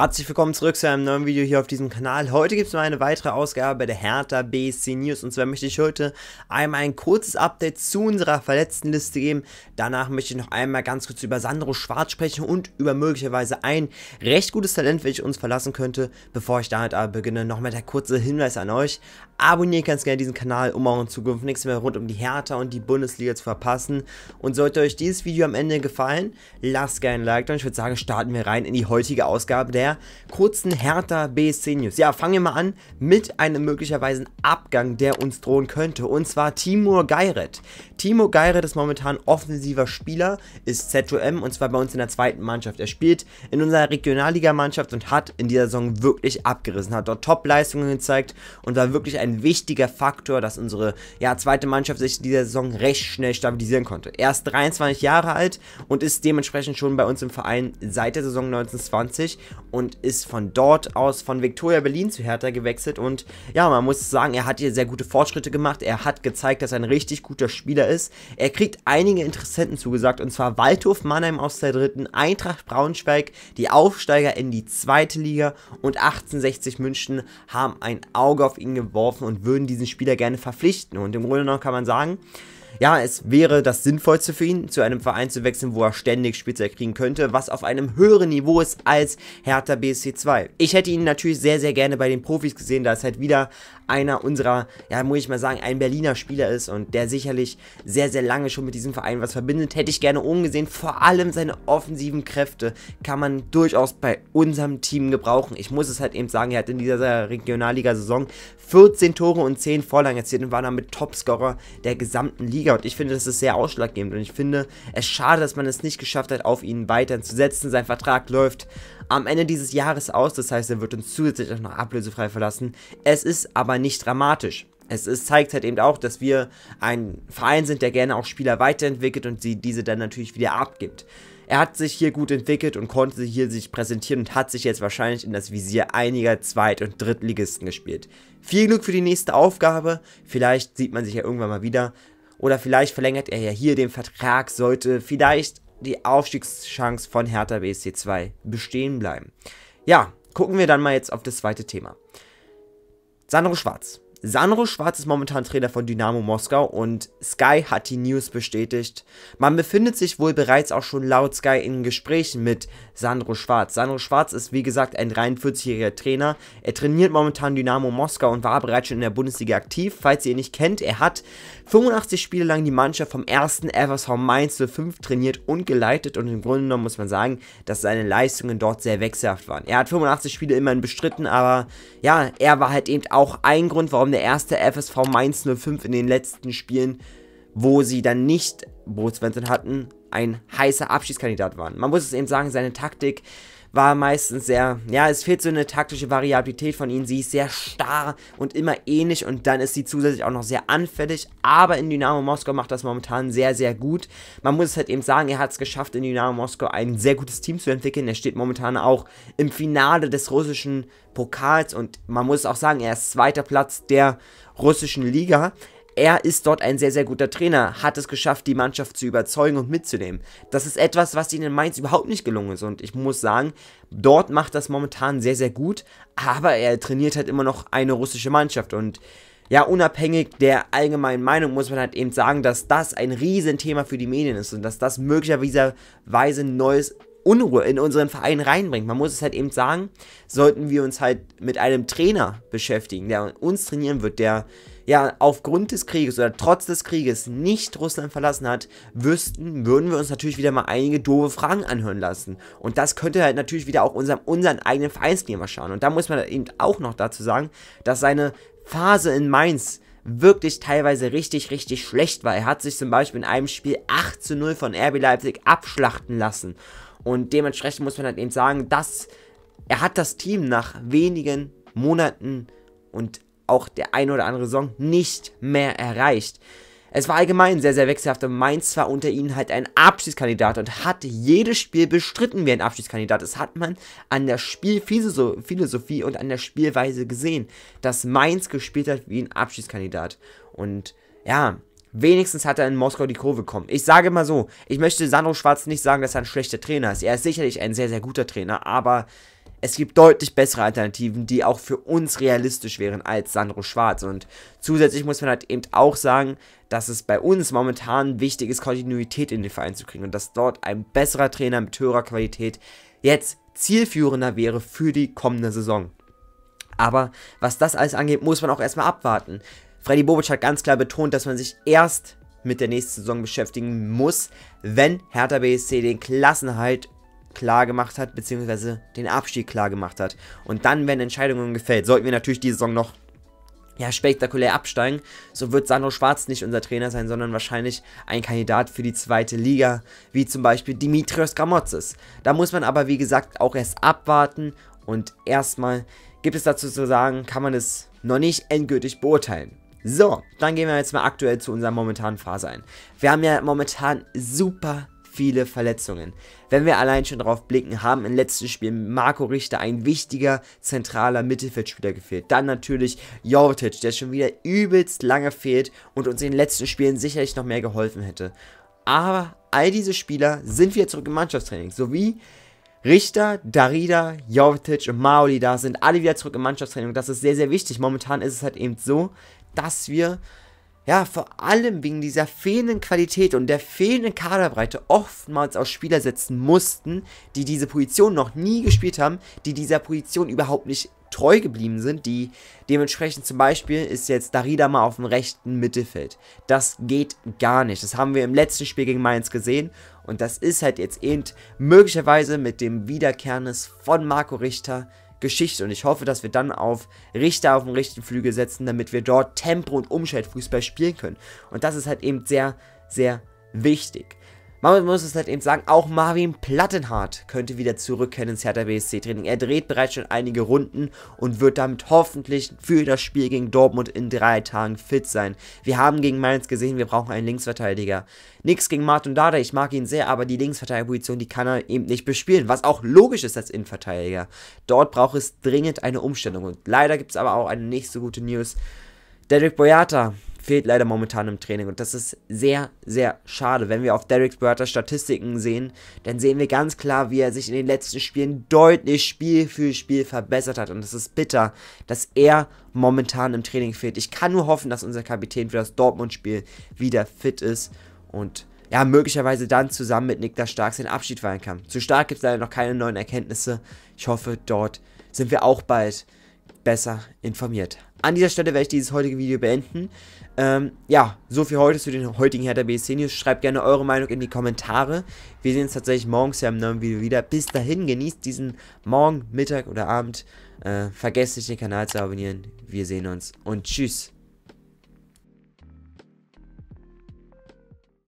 Herzlich willkommen zurück zu einem neuen Video hier auf diesem Kanal. Heute gibt es mal eine weitere Ausgabe der Hertha BC News und zwar möchte ich heute einmal ein kurzes Update zu unserer Verletztenliste geben. Danach möchte ich noch einmal ganz kurz über Sandro Schwarz sprechen und über möglicherweise ein recht gutes Talent, welches uns verlassen könnte. Bevor ich damit aber beginne, nochmal der kurze Hinweis an euch. Abonniert ganz gerne diesen Kanal, um auch in Zukunft nichts mehr rund um die Hertha und die Bundesliga zu verpassen. Und sollte euch dieses Video am Ende gefallen, lasst gerne ein Like da und ich würde sagen, starten wir rein in die heutige Ausgabe der der kurzen Hertha BSC News. Ja, fangen wir mal an mit einem möglicherweise Abgang, der uns drohen könnte. Und zwar Timur Geiret. Timur Geiret ist momentan offensiver Spieler, ist ZOM und zwar bei uns in der zweiten Mannschaft. Er spielt in unserer Regionalligamannschaft und hat in dieser Saison wirklich abgerissen, hat dort Top-Leistungen gezeigt und war wirklich ein wichtiger Faktor, dass unsere ja, zweite Mannschaft sich in dieser Saison recht schnell stabilisieren konnte. Er ist 23 Jahre alt und ist dementsprechend schon bei uns im Verein seit der Saison 1920 und ist von dort aus von Victoria Berlin zu Hertha gewechselt. Und ja, man muss sagen, er hat hier sehr gute Fortschritte gemacht. Er hat gezeigt, dass er ein richtig guter Spieler ist. Er kriegt einige Interessenten zugesagt, und zwar Waldhof Mannheim aus der dritten, Eintracht Braunschweig, die Aufsteiger in die zweite Liga und 1860 München haben ein Auge auf ihn geworfen und würden diesen Spieler gerne verpflichten. Und im Grunde genommen kann man sagen, ja, es wäre das Sinnvollste für ihn, zu einem Verein zu wechseln, wo er ständig Spielzeit kriegen könnte, was auf einem höheren Niveau ist als Hertha BSC 2. Ich hätte ihn natürlich sehr, sehr gerne bei den Profis gesehen, da es halt wieder einer unserer, ja, muss ich mal sagen, ein Berliner Spieler ist und der sicherlich sehr, sehr lange schon mit diesem Verein was verbindet. Hätte ich gerne umgesehen. Vor allem seine offensiven Kräfte kann man durchaus bei unserem Team gebrauchen. Ich muss es halt eben sagen, er hat in dieser Regionalliga-Saison 14 Tore und 10 Vorlagen erzielt und war damit Topscorer der gesamten Liga. Liga und ich finde, das ist sehr ausschlaggebend und ich finde es schade, dass man es nicht geschafft hat, auf ihn weiterhin zu setzen. Sein Vertrag läuft am Ende dieses Jahres aus, das heißt, er wird uns zusätzlich auch noch ablösefrei verlassen. Es ist aber nicht dramatisch. Es ist, zeigt halt eben auch, dass wir ein Verein sind, der gerne auch Spieler weiterentwickelt und sie diese dann natürlich wieder abgibt. Er hat sich hier gut entwickelt und konnte hier sich präsentieren und hat sich jetzt wahrscheinlich in das Visier einiger Zweit- und Drittligisten gespielt. Viel Glück für die nächste Aufgabe. Vielleicht sieht man sich ja irgendwann mal wieder. Oder vielleicht verlängert er ja hier den Vertrag, sollte vielleicht die Aufstiegschance von Hertha BSC 2 bestehen bleiben. Ja, gucken wir dann mal jetzt auf das zweite Thema. Sandro Schwarz. Sandro Schwarz ist momentan Trainer von Dynamo Moskau und Sky hat die News bestätigt. Man befindet sich wohl bereits auch schon laut Sky in Gesprächen mit Sandro Schwarz. Sandro Schwarz ist wie gesagt ein 43-jähriger Trainer. Er trainiert momentan Dynamo Moskau und war bereits schon in der Bundesliga aktiv. Falls ihr ihn nicht kennt, er hat 85 Spiele lang die Mannschaft vom ersten FSV Mainz 05 trainiert und geleitet und im Grunde genommen muss man sagen, dass seine Leistungen dort sehr wechselhaft waren. Er hat 85 Spiele immerhin bestritten, aber ja, er war halt eben auch ein Grund, warum der der erste FSV Mainz 05 in den letzten Spielen, wo sie dann nicht Bo Svensson hatten, ein heißer Abschiedskandidat waren. Man muss es eben sagen, seine Taktik war meistens sehr, ja, es fehlt so eine taktische Variabilität von ihnen. Sie ist sehr starr und immer ähnlich und dann ist sie zusätzlich auch noch sehr anfällig. Aber in Dynamo Moskau macht das momentan sehr, sehr gut. Man muss es halt eben sagen, er hat es geschafft, in Dynamo Moskau ein sehr gutes Team zu entwickeln. Er steht momentan auch im Finale des russischen Pokals und man muss auch sagen, er ist zweiter Platz der russischen Liga er ist dort ein sehr, sehr guter Trainer, hat es geschafft, die Mannschaft zu überzeugen und mitzunehmen. Das ist etwas, was ihnen in Mainz überhaupt nicht gelungen ist. Und ich muss sagen, dort macht das momentan sehr, sehr gut, aber er trainiert halt immer noch eine russische Mannschaft. Und ja, unabhängig der allgemeinen Meinung muss man halt eben sagen, dass das ein Riesenthema für die Medien ist und dass das möglicherweise ein neues Unruhe in unseren Verein reinbringt. Man muss es halt eben sagen, sollten wir uns halt mit einem Trainer beschäftigen, der uns trainieren wird, der ja aufgrund des Krieges oder trotz des Krieges nicht Russland verlassen hat, wüssten, würden wir uns natürlich wieder mal einige doofe Fragen anhören lassen. Und das könnte halt natürlich wieder auch unserem, unseren eigenen Vereinsklima schauen. Und da muss man eben auch noch dazu sagen, dass seine Phase in Mainz wirklich teilweise richtig, richtig schlecht war. Er hat sich zum Beispiel in einem Spiel 8 zu 0 von RB Leipzig abschlachten lassen. Und dementsprechend muss man halt eben sagen, dass er hat das Team nach wenigen Monaten und auch der ein oder andere Saison nicht mehr erreicht. Es war allgemein sehr, sehr wechselhaft und Mainz war unter ihnen halt ein Abschiedskandidat und hat jedes Spiel bestritten wie ein Abschiedskandidat. Das hat man an der Spielphilosophie und an der Spielweise gesehen, dass Mainz gespielt hat wie ein Abschiedskandidat. Und ja, Wenigstens hat er in Moskau die Kurve bekommen. Ich sage mal so, ich möchte Sandro Schwarz nicht sagen, dass er ein schlechter Trainer ist. Er ist sicherlich ein sehr, sehr guter Trainer, aber es gibt deutlich bessere Alternativen, die auch für uns realistisch wären als Sandro Schwarz. Und zusätzlich muss man halt eben auch sagen, dass es bei uns momentan wichtig ist, Kontinuität in den Verein zu kriegen und dass dort ein besserer Trainer mit höherer Qualität jetzt zielführender wäre für die kommende Saison. Aber was das alles angeht, muss man auch erstmal abwarten. Freddy Bobic hat ganz klar betont, dass man sich erst mit der nächsten Saison beschäftigen muss, wenn Hertha BSC den Klassenhalt klar gemacht hat, beziehungsweise den Abstieg klar gemacht hat. Und dann wenn Entscheidungen gefällt. Sollten wir natürlich die Saison noch ja, spektakulär absteigen, so wird Sandro Schwarz nicht unser Trainer sein, sondern wahrscheinlich ein Kandidat für die zweite Liga, wie zum Beispiel Dimitrios Gramotzes. Da muss man aber, wie gesagt, auch erst abwarten und erstmal gibt es dazu zu sagen, kann man es noch nicht endgültig beurteilen. So, dann gehen wir jetzt mal aktuell zu unserer momentanen Phase ein. Wir haben ja momentan super viele Verletzungen. Wenn wir allein schon drauf blicken, haben im letzten Spiel Marco Richter ein wichtiger zentraler Mittelfeldspieler gefehlt. Dann natürlich Jortic, der schon wieder übelst lange fehlt und uns in den letzten Spielen sicherlich noch mehr geholfen hätte. Aber all diese Spieler sind wieder zurück im Mannschaftstraining, sowie Richter, Darida, Jovetic und Maoli da sind alle wieder zurück im Mannschaftstraining. Das ist sehr, sehr wichtig. Momentan ist es halt eben so, dass wir ja, vor allem wegen dieser fehlenden Qualität und der fehlenden Kaderbreite oftmals auf Spieler setzen mussten, die diese Position noch nie gespielt haben, die dieser Position überhaupt nicht treu geblieben sind, die dementsprechend zum Beispiel ist jetzt Darida mal auf dem rechten Mittelfeld. Das geht gar nicht. Das haben wir im letzten Spiel gegen Mainz gesehen und das ist halt jetzt eben möglicherweise mit dem Wiederkehrnis von Marco Richter Geschichte. Und ich hoffe, dass wir dann auf Richter auf dem richtigen Flügel setzen, damit wir dort Tempo und Umschaltfußball spielen können. Und das ist halt eben sehr, sehr wichtig. Man muss es halt eben sagen, auch Marvin Plattenhardt könnte wieder zurückkehren ins Hertha BSC Training. Er dreht bereits schon einige Runden und wird damit hoffentlich für das Spiel gegen Dortmund in drei Tagen fit sein. Wir haben gegen Mainz gesehen, wir brauchen einen Linksverteidiger. Nix gegen Martin Dada, ich mag ihn sehr, aber die Linksverteidigerposition, die kann er eben nicht bespielen, was auch logisch ist als Innenverteidiger. Dort braucht es dringend eine Umstellung und leider gibt es aber auch eine nicht so gute News. Derek Boyata fehlt leider momentan im Training. Und das ist sehr, sehr schade. Wenn wir auf Derek Berters Statistiken sehen, dann sehen wir ganz klar, wie er sich in den letzten Spielen deutlich Spiel für Spiel verbessert hat. Und es ist bitter, dass er momentan im Training fehlt. Ich kann nur hoffen, dass unser Kapitän für das Dortmund-Spiel wieder fit ist und ja, möglicherweise dann zusammen mit Niklas Stark seinen Abschied feiern kann. Zu Stark gibt es leider noch keine neuen Erkenntnisse. Ich hoffe, dort sind wir auch bald besser informiert. An dieser Stelle werde ich dieses heutige Video beenden. Ähm, ja, so viel heute zu den heutigen Hertha BSC News. Schreibt gerne eure Meinung in die Kommentare. Wir sehen uns tatsächlich morgens ja im neuen Video wieder. Bis dahin, genießt diesen Morgen, Mittag oder Abend. Äh, vergesst nicht, den Kanal zu abonnieren. Wir sehen uns und tschüss.